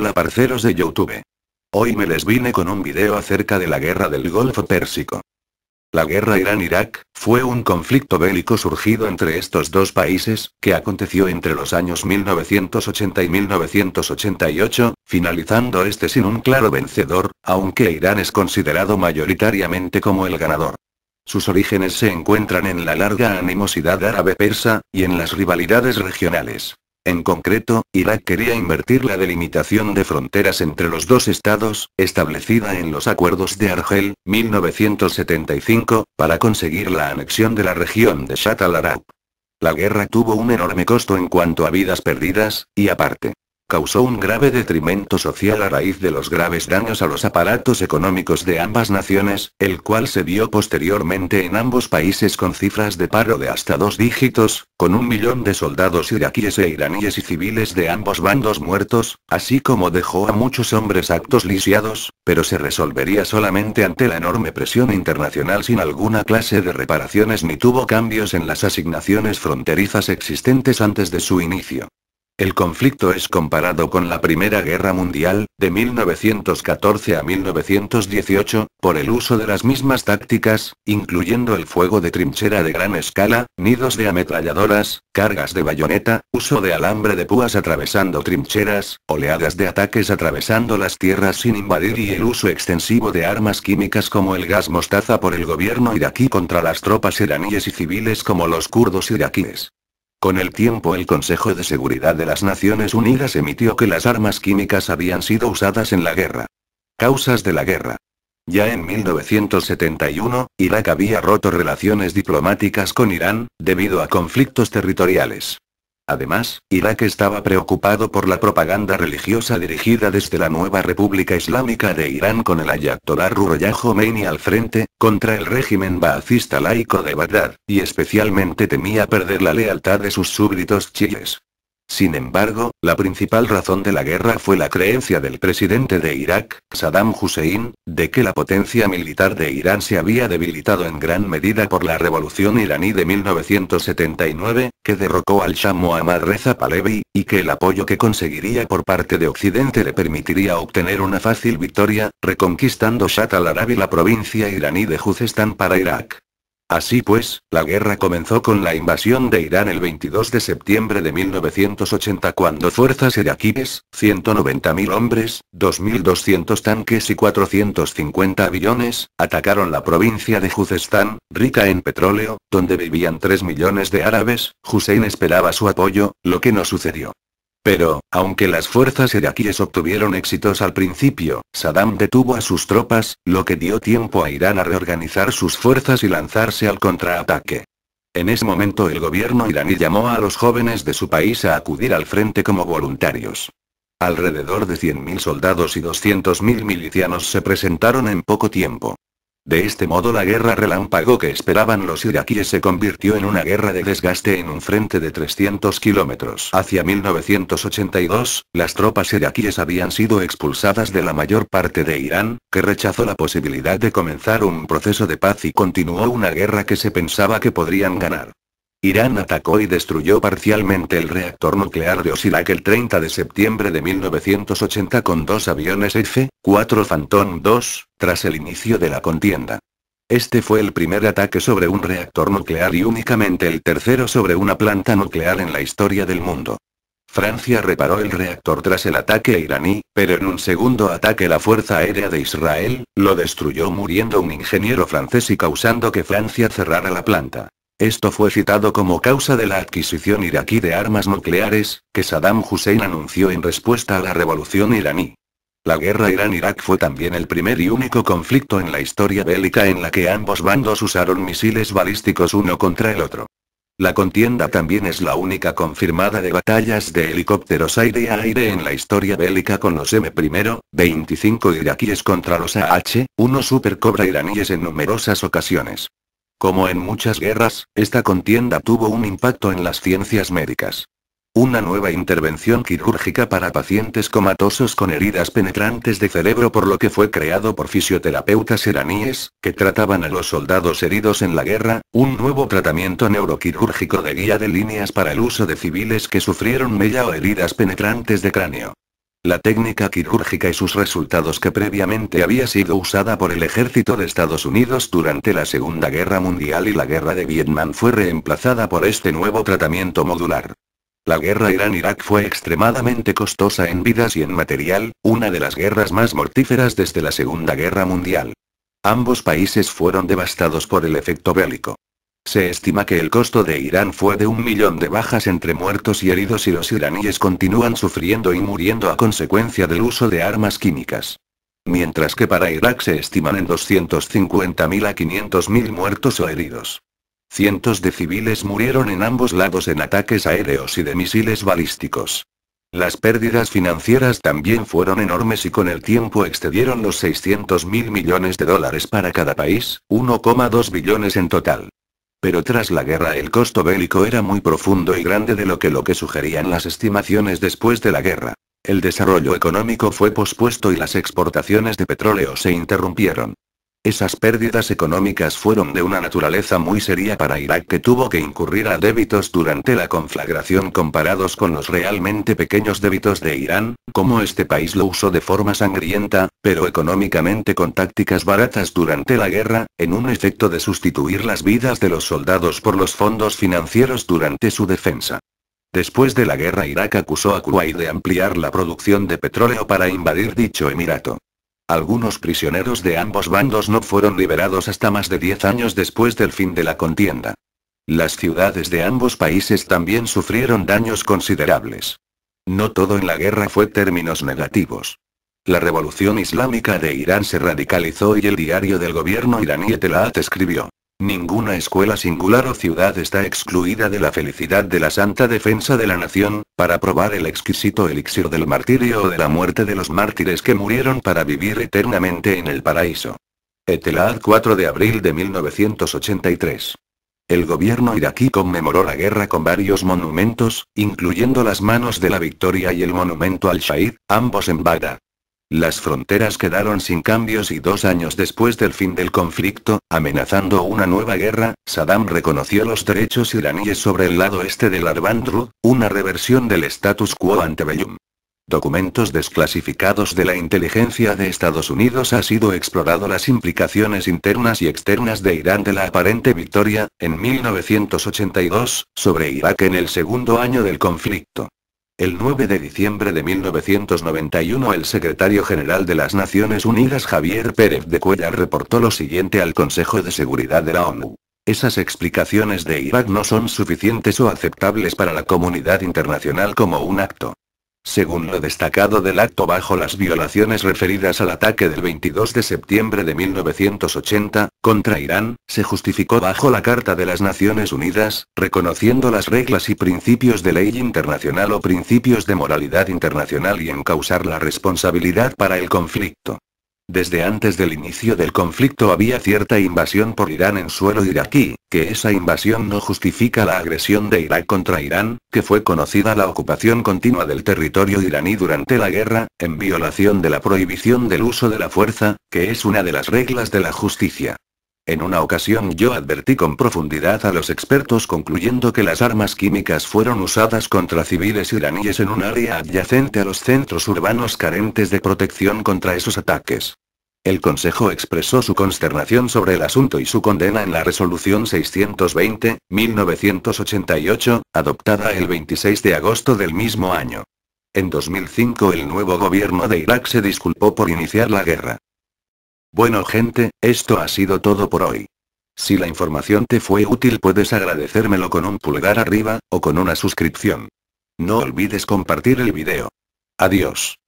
Hola parceros de Youtube. Hoy me les vine con un video acerca de la guerra del Golfo Pérsico. La guerra Irán-Irak, fue un conflicto bélico surgido entre estos dos países, que aconteció entre los años 1980 y 1988, finalizando este sin un claro vencedor, aunque Irán es considerado mayoritariamente como el ganador. Sus orígenes se encuentran en la larga animosidad árabe-persa, y en las rivalidades regionales. En concreto, Irak quería invertir la delimitación de fronteras entre los dos estados, establecida en los acuerdos de Argel, 1975, para conseguir la anexión de la región de Shat al-Arab. La guerra tuvo un enorme costo en cuanto a vidas perdidas, y aparte, causó un grave detrimento social a raíz de los graves daños a los aparatos económicos de ambas naciones, el cual se vio posteriormente en ambos países con cifras de paro de hasta dos dígitos, con un millón de soldados iraquíes e iraníes y civiles de ambos bandos muertos, así como dejó a muchos hombres actos lisiados, pero se resolvería solamente ante la enorme presión internacional sin alguna clase de reparaciones ni tuvo cambios en las asignaciones fronterizas existentes antes de su inicio. El conflicto es comparado con la Primera Guerra Mundial, de 1914 a 1918, por el uso de las mismas tácticas, incluyendo el fuego de trinchera de gran escala, nidos de ametralladoras, cargas de bayoneta, uso de alambre de púas atravesando trincheras, oleadas de ataques atravesando las tierras sin invadir y el uso extensivo de armas químicas como el gas mostaza por el gobierno iraquí contra las tropas iraníes y civiles como los kurdos iraquíes. Con el tiempo el Consejo de Seguridad de las Naciones Unidas emitió que las armas químicas habían sido usadas en la guerra. Causas de la guerra. Ya en 1971, Irak había roto relaciones diplomáticas con Irán, debido a conflictos territoriales. Además, Irak estaba preocupado por la propaganda religiosa dirigida desde la nueva República Islámica de Irán con el ayatollah Ruhollah Khomeini al frente, contra el régimen baacista laico de Bagdad, y especialmente temía perder la lealtad de sus súbditos chiíes. Sin embargo, la principal razón de la guerra fue la creencia del presidente de Irak, Saddam Hussein, de que la potencia militar de Irán se había debilitado en gran medida por la revolución iraní de 1979, que derrocó al Shah Mohammad Reza Pahlavi, y que el apoyo que conseguiría por parte de Occidente le permitiría obtener una fácil victoria, reconquistando Shat al y la provincia iraní de Juzestán para Irak. Así pues, la guerra comenzó con la invasión de Irán el 22 de septiembre de 1980 cuando fuerzas iraquíes, 190.000 hombres, 2.200 tanques y 450 aviones, atacaron la provincia de Juzestán, rica en petróleo, donde vivían 3 millones de árabes, Hussein esperaba su apoyo, lo que no sucedió. Pero, aunque las fuerzas iraquíes obtuvieron éxitos al principio, Saddam detuvo a sus tropas, lo que dio tiempo a Irán a reorganizar sus fuerzas y lanzarse al contraataque. En ese momento el gobierno iraní llamó a los jóvenes de su país a acudir al frente como voluntarios. Alrededor de 100.000 soldados y 200.000 milicianos se presentaron en poco tiempo. De este modo la guerra relámpago que esperaban los iraquíes se convirtió en una guerra de desgaste en un frente de 300 kilómetros. Hacia 1982, las tropas iraquíes habían sido expulsadas de la mayor parte de Irán, que rechazó la posibilidad de comenzar un proceso de paz y continuó una guerra que se pensaba que podrían ganar. Irán atacó y destruyó parcialmente el reactor nuclear de Osirak el 30 de septiembre de 1980 con dos aviones F-4 Phantom II, tras el inicio de la contienda. Este fue el primer ataque sobre un reactor nuclear y únicamente el tercero sobre una planta nuclear en la historia del mundo. Francia reparó el reactor tras el ataque iraní, pero en un segundo ataque la Fuerza Aérea de Israel, lo destruyó muriendo un ingeniero francés y causando que Francia cerrara la planta. Esto fue citado como causa de la adquisición iraquí de armas nucleares, que Saddam Hussein anunció en respuesta a la revolución iraní. La guerra Irán-Irak fue también el primer y único conflicto en la historia bélica en la que ambos bandos usaron misiles balísticos uno contra el otro. La contienda también es la única confirmada de batallas de helicópteros aire aire en la historia bélica con los M1, 25 iraquíes contra los AH, 1 Super Cobra iraníes en numerosas ocasiones. Como en muchas guerras, esta contienda tuvo un impacto en las ciencias médicas. Una nueva intervención quirúrgica para pacientes comatosos con heridas penetrantes de cerebro por lo que fue creado por fisioterapeutas iraníes, que trataban a los soldados heridos en la guerra, un nuevo tratamiento neuroquirúrgico de guía de líneas para el uso de civiles que sufrieron mella o heridas penetrantes de cráneo la técnica quirúrgica y sus resultados que previamente había sido usada por el ejército de Estados Unidos durante la Segunda Guerra Mundial y la Guerra de Vietnam fue reemplazada por este nuevo tratamiento modular. La guerra Irán-Irak fue extremadamente costosa en vidas y en material, una de las guerras más mortíferas desde la Segunda Guerra Mundial. Ambos países fueron devastados por el efecto bélico. Se estima que el costo de Irán fue de un millón de bajas entre muertos y heridos y los iraníes continúan sufriendo y muriendo a consecuencia del uso de armas químicas. Mientras que para Irak se estiman en 250.000 a 500.000 muertos o heridos. Cientos de civiles murieron en ambos lados en ataques aéreos y de misiles balísticos. Las pérdidas financieras también fueron enormes y con el tiempo excedieron los 600.000 millones de dólares para cada país, 1,2 billones en total. Pero tras la guerra el costo bélico era muy profundo y grande de lo que lo que sugerían las estimaciones después de la guerra. El desarrollo económico fue pospuesto y las exportaciones de petróleo se interrumpieron. Esas pérdidas económicas fueron de una naturaleza muy seria para Irak que tuvo que incurrir a débitos durante la conflagración comparados con los realmente pequeños débitos de Irán, como este país lo usó de forma sangrienta, pero económicamente con tácticas baratas durante la guerra, en un efecto de sustituir las vidas de los soldados por los fondos financieros durante su defensa. Después de la guerra Irak acusó a Kuwait de ampliar la producción de petróleo para invadir dicho emirato. Algunos prisioneros de ambos bandos no fueron liberados hasta más de 10 años después del fin de la contienda. Las ciudades de ambos países también sufrieron daños considerables. No todo en la guerra fue términos negativos. La revolución islámica de Irán se radicalizó y el diario del gobierno iraní Etelaat escribió. Ninguna escuela singular o ciudad está excluida de la felicidad de la santa defensa de la nación, para probar el exquisito elixir del martirio o de la muerte de los mártires que murieron para vivir eternamente en el paraíso. Etelad 4 de abril de 1983. El gobierno iraquí conmemoró la guerra con varios monumentos, incluyendo las manos de la victoria y el monumento al Shahid, ambos en Bagdad. Las fronteras quedaron sin cambios y dos años después del fin del conflicto, amenazando una nueva guerra, Saddam reconoció los derechos iraníes sobre el lado este del Arbandru, una reversión del status quo ante Bellum. Documentos desclasificados de la inteligencia de Estados Unidos ha sido explorado las implicaciones internas y externas de Irán de la aparente victoria, en 1982, sobre Irak en el segundo año del conflicto. El 9 de diciembre de 1991 el secretario general de las Naciones Unidas Javier Pérez de Cuellar reportó lo siguiente al Consejo de Seguridad de la ONU. Esas explicaciones de Irak no son suficientes o aceptables para la comunidad internacional como un acto según lo destacado del acto bajo las violaciones referidas al ataque del 22 de septiembre de 1980, contra Irán, se justificó bajo la Carta de las Naciones Unidas, reconociendo las reglas y principios de ley internacional o principios de moralidad internacional y causar la responsabilidad para el conflicto. Desde antes del inicio del conflicto había cierta invasión por Irán en suelo iraquí, que esa invasión no justifica la agresión de Irak contra Irán, que fue conocida la ocupación continua del territorio iraní durante la guerra, en violación de la prohibición del uso de la fuerza, que es una de las reglas de la justicia. En una ocasión yo advertí con profundidad a los expertos concluyendo que las armas químicas fueron usadas contra civiles iraníes en un área adyacente a los centros urbanos carentes de protección contra esos ataques. El Consejo expresó su consternación sobre el asunto y su condena en la Resolución 620-1988, adoptada el 26 de agosto del mismo año. En 2005 el nuevo gobierno de Irak se disculpó por iniciar la guerra. Bueno gente, esto ha sido todo por hoy. Si la información te fue útil puedes agradecérmelo con un pulgar arriba, o con una suscripción. No olvides compartir el video. Adiós.